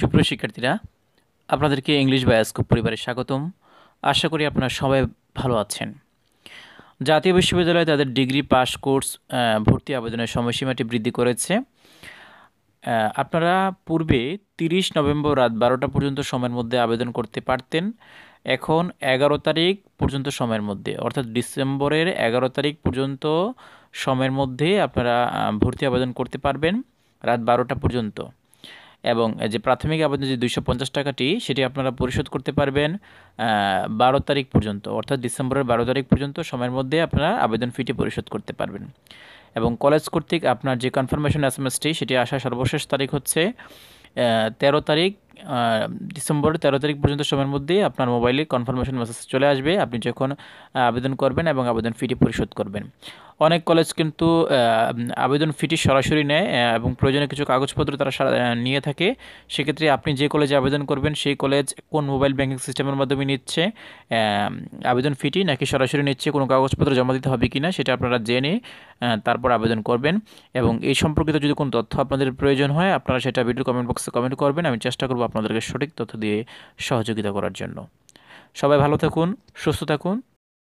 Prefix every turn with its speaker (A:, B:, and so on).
A: সুপ্রিয় শিক্ষার্থীরা আপনাদেরকে ইংলিশ বায়াস্কোপ পরিবারে স্বাগতম আশা করি আপনারা সবাই ভালো আছেন জাতীয় বিশ্ববিদ্যালয়ে তাদের ডিগ্রি পাস কোর্স ভর্তি আবেদনের সময়সীমাটি বৃদ্ধি করেছে আপনারা পূর্বে 30 নভেম্বর রাত বারোটা পর্যন্ত সময়ের মধ্যে আবেদন করতে পারতেন এখন এগারো তারিখ পর্যন্ত সময়ের মধ্যে অর্থাৎ ডিসেম্বরের এগারো তারিখ পর্যন্ত সময়ের মধ্যে আপনারা ভর্তি আবেদন করতে পারবেন রাত বারোটা পর্যন্ত এবং যে প্রাথমিক আবেদন যে দুইশো টাকাটি সেটি আপনারা পরিশোধ করতে পারবেন বারো তারিখ পর্যন্ত অর্থাৎ ডিসেম্বরের বারো তারিখ পর্যন্ত সময়ের মধ্যে আপনারা আবেদন ফিটি পরিশোধ করতে পারবেন এবং কলেজ কর্তৃক আপনার যে কনফার্মেশন এস এম এসটি সেটি আসার সর্বশেষ তারিখ হচ্ছে তেরো তারিখ ডিসেম্বরের তেরো তারিখ পর্যন্ত সময়ের মধ্যে আপনার মোবাইলে কনফার্মেশন মেসেজ চলে আসবে আপনি যখন আবেদন করবেন এবং আবেদন ফিটি পরিশোধ করবেন অনেক কলেজ কিন্তু আবেদন ফিটি সরাসরি নেয় এবং প্রয়োজনীয় কিছু কাগজপত্র তারা নিয়ে থাকে সেক্ষেত্রে আপনি যে কলেজে আবেদন করবেন সেই কলেজ কোন মোবাইল ব্যাংকিং সিস্টেমের মাধ্যমে নিচ্ছে আবেদন ফিটি নাকি সরাসরি নিচ্ছে কোনো কাগজপত্র জমা দিতে হবে কি না সেটা আপনারা জেনে তারপর আবেদন করবেন এবং এই সম্পর্কিত যদি কোনো তথ্য আপনাদের প্রয়োজন হয় আপনারা সেটা ভিডিও কমেন্ট বক্সে কমেন্ট করবেন আমি চেষ্টা করব আপনাদেরকে সঠিক তথ্য দিয়ে সহযোগিতা করার জন্য সবাই ভালো থাকুন সুস্থ থাকুন